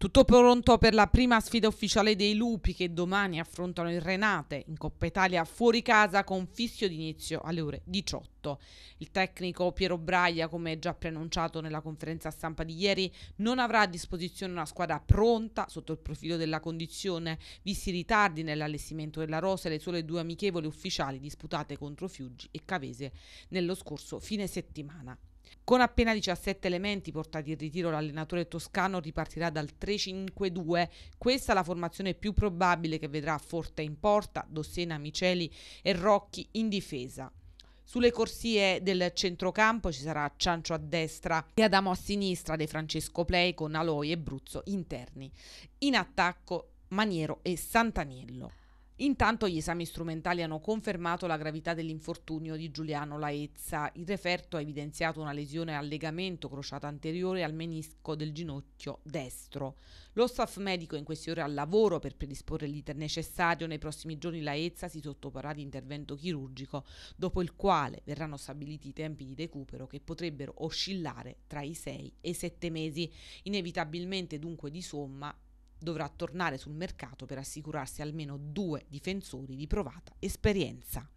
Tutto pronto per la prima sfida ufficiale dei Lupi che domani affrontano il Renate in Coppa Italia fuori casa con fischio d'inizio alle ore 18. Il tecnico Piero Braia, come già preannunciato nella conferenza stampa di ieri, non avrà a disposizione una squadra pronta sotto il profilo della condizione, visti i ritardi nell'allestimento della rosa e le sole due amichevoli ufficiali disputate contro Fiuggi e Cavese nello scorso fine settimana. Con appena 17 elementi portati in ritiro l'allenatore toscano ripartirà dal 3-5-2, questa è la formazione più probabile che vedrà Forte in porta, Dossena, Miceli e Rocchi in difesa. Sulle corsie del centrocampo ci sarà Ciancio a destra e Adamo a sinistra De Francesco Play con Aloy e Bruzzo interni. In attacco Maniero e Santaniello. Intanto gli esami strumentali hanno confermato la gravità dell'infortunio di Giuliano Laezza. Il referto ha evidenziato una lesione al legamento crociato anteriore al menisco del ginocchio destro. Lo staff medico in queste ore al lavoro per predisporre l'iter necessario. Nei prossimi giorni Laezza si sottoporrà di intervento chirurgico, dopo il quale verranno stabiliti i tempi di recupero che potrebbero oscillare tra i 6 e i 7 mesi. Inevitabilmente dunque di somma dovrà tornare sul mercato per assicurarsi almeno due difensori di provata esperienza.